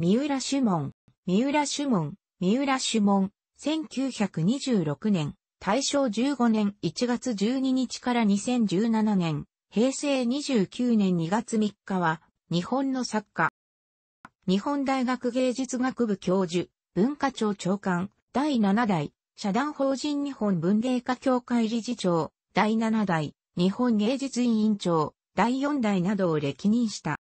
三浦主門、三浦主門、三浦主門、1926年、大正15年1月12日から2017年、平成29年2月3日は、日本の作家。日本大学芸術学部教授、文化庁長官、第7代、社団法人日本文芸家協会理事長、第7代、日本芸術委員長、第4代などを歴任した。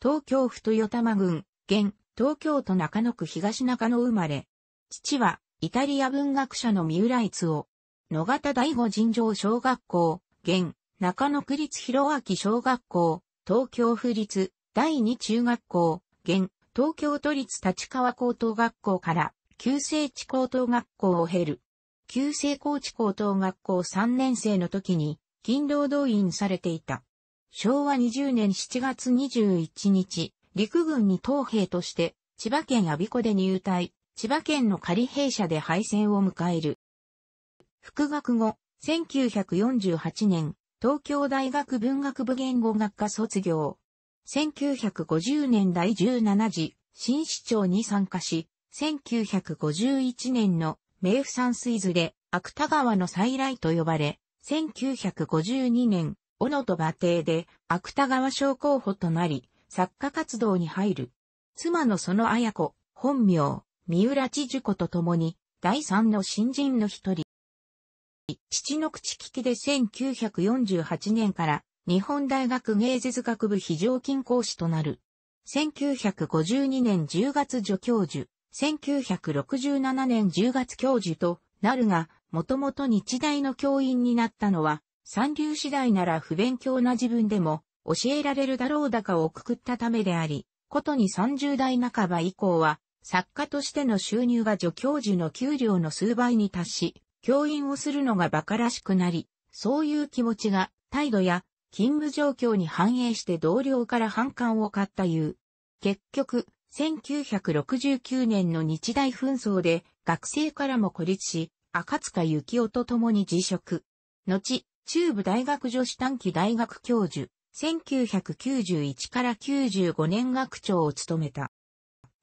東京府豊玉郡、現、東京都中野区東中野生まれ。父は、イタリア文学者の三浦逸夫。野方第五尋常小学校、現、中野区立広明小学校、東京府立、第二中学校、現、東京都立立川高等学校から、旧制地高等学校を経る。旧制高知高等学校3年生の時に、勤労動員されていた。昭和20年7月21日、陸軍に当兵として、千葉県阿鼻子で入隊、千葉県の仮兵舎で敗戦を迎える。復学後、1948年、東京大学文学部言語学科卒業。1950年第17次、新市長に参加し、1951年の名府山水図で、芥川の再来と呼ばれ、1952年、小野と馬邸で芥川賞候補となり、作家活動に入る。妻のその綾子、本名、三浦千事子と共に、第三の新人の一人。父の口利きで1948年から日本大学芸術学部非常勤講師となる。1952年10月助教授、1967年10月教授となるが、もともと日大の教員になったのは、三流次第なら不勉強な自分でも、教えられるだろう高をくくったためであり、ことに30代半ば以降は、作家としての収入が助教授の給料の数倍に達し、教員をするのが馬鹿らしくなり、そういう気持ちが、態度や、勤務状況に反映して同僚から反感を買ったいう。結局、1969年の日大紛争で、学生からも孤立し、赤塚幸夫と共に辞職。後、中部大学女子短期大学教授、1991から95年学長を務めた。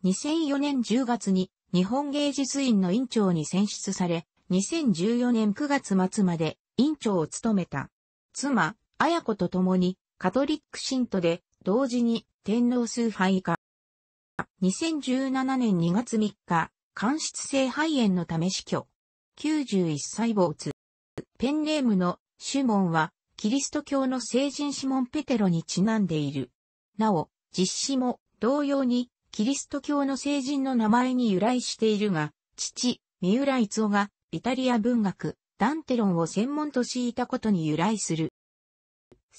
2004年10月に日本芸術院の院長に選出され、2014年9月末まで院長を務めた。妻、綾子と共にカトリック信徒で同時に天皇崇拝以2017年2月3日、間質性肺炎のため死去。91歳没。ペンネームのシュモンはキリスト教の聖人シモン・ペテロにちなんでいる。なお、実施も同様にキリスト教の聖人の名前に由来しているが、父、三浦逸夫がイタリア文学、ダンテロンを専門としいたことに由来する。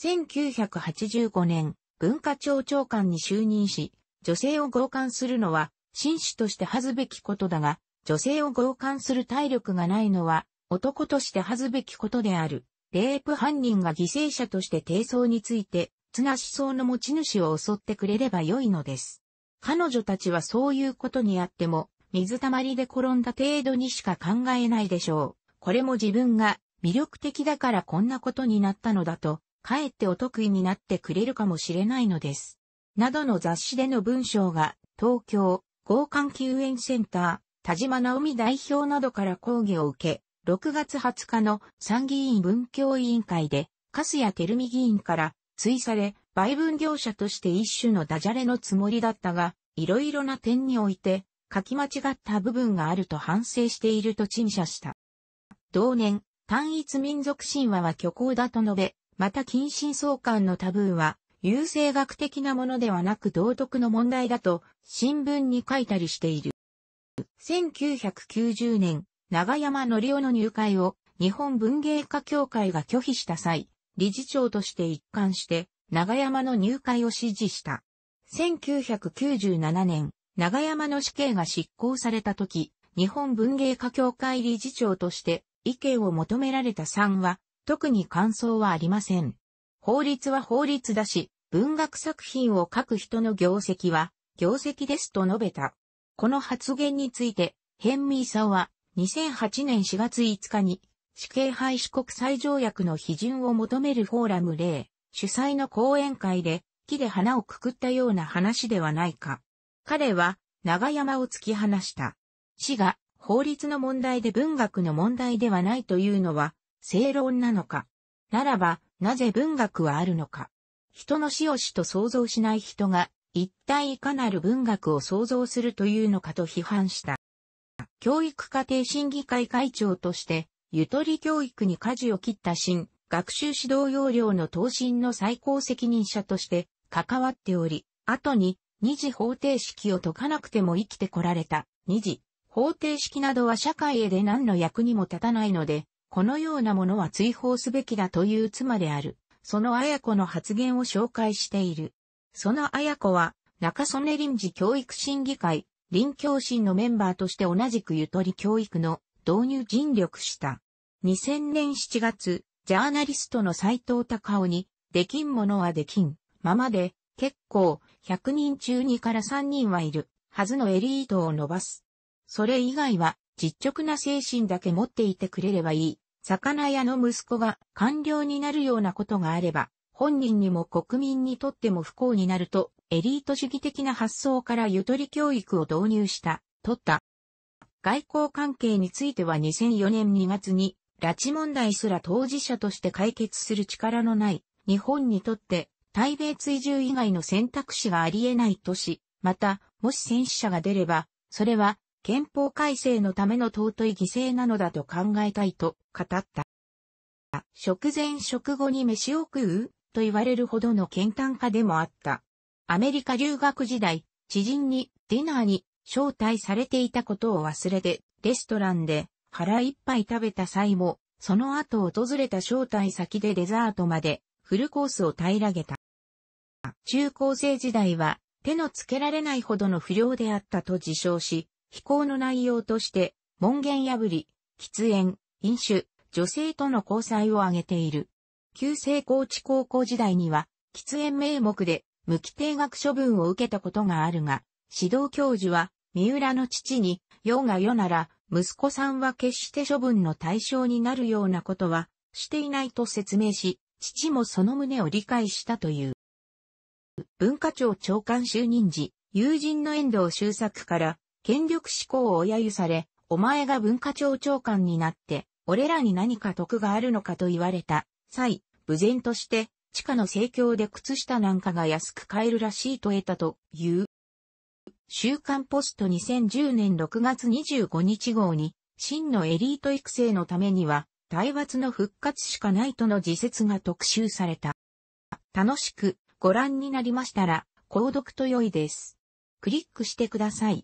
1985年、文化庁長官に就任し、女性を強姦するのは、紳士として恥ずべきことだが、女性を強姦する体力がないのは、男として恥ずべきことである。レイプ犯人が犠牲者として低層について、綱思想の持ち主を襲ってくれれば良いのです。彼女たちはそういうことにあっても、水たまりで転んだ程度にしか考えないでしょう。これも自分が魅力的だからこんなことになったのだと、かえってお得意になってくれるかもしれないのです。などの雑誌での文章が、東京、合環救援センター、田島直美代表などから抗議を受け、6月20日の参議院文教委員会で、カスヤ・テルミ議員から追され、売分業者として一種のダジャレのつもりだったが、いろいろな点において、書き間違った部分があると反省していると陳謝した。同年、単一民族神話は虚構だと述べ、また近親相関のタブーは、優勢学的なものではなく道徳の問題だと、新聞に書いたりしている。1990年、長山則夫の入会を日本文芸家協会が拒否した際、理事長として一貫して長山の入会を支持した。1997年、長山の死刑が執行された時、日本文芸家協会理事長として意見を求められた3は、特に感想はありません。法律は法律だし、文学作品を書く人の業績は、業績ですと述べた。この発言について、ヘンミーサは、2008年4月5日に死刑廃止国際条約の批准を求めるフォーラム例主催の講演会で木で花をくくったような話ではないか。彼は長山を突き放した。死が法律の問題で文学の問題ではないというのは正論なのか。ならば、なぜ文学はあるのか。人の死を死と想像しない人が、一体いかなる文学を想像するというのかと批判した。教育家庭審議会会長として、ゆとり教育に舵を切った新、学習指導要領の答申の最高責任者として関わっており、後に二次方程式を解かなくても生きてこられた。二次方程式などは社会へで何の役にも立たないので、このようなものは追放すべきだという妻である。その綾子の発言を紹介している。その綾子は、中曽根臨時教育審議会、林教審のメンバーとして同じくゆとり教育の導入尽力した。2000年7月、ジャーナリストの斎藤隆夫に、できんものはできん、ままで、結構、100人中2から3人はいる、はずのエリートを伸ばす。それ以外は、実直な精神だけ持っていてくれればいい。魚屋の息子が官僚になるようなことがあれば、本人にも国民にとっても不幸になるとエリート主義的な発想からゆとり教育を導入した、とった。外交関係については2004年2月に、拉致問題すら当事者として解決する力のない日本にとって対米追従以外の選択肢があり得ないとし、また、もし戦死者が出れば、それは憲法改正のための尊い犠牲なのだと考えたいと語った。食前食後に飯を食うと言われるほどの健嘩化でもあった。アメリカ留学時代、知人にディナーに招待されていたことを忘れて、レストランで腹いっぱい食べた際も、その後訪れた招待先でデザートまでフルコースを平らげた。中高生時代は手のつけられないほどの不良であったと自称し、非行の内容として門限破り、喫煙、飲酒、女性との交際を挙げている。旧成高知高校時代には、喫煙名目で無期定額処分を受けたことがあるが、指導教授は、三浦の父に、用が世なら、息子さんは決して処分の対象になるようなことは、していないと説明し、父もその旨を理解したという。文化庁長官就任時、友人の遠藤周作から、権力志向を揶揄され、お前が文化庁長官になって、俺らに何か得があるのかと言われた際、無然として、地下の盛況で靴下なんかが安く買えるらしいと得たという。週刊ポスト2010年6月25日号に、真のエリート育成のためには、体罰の復活しかないとの自説が特集された。楽しくご覧になりましたら、購読と良いです。クリックしてください。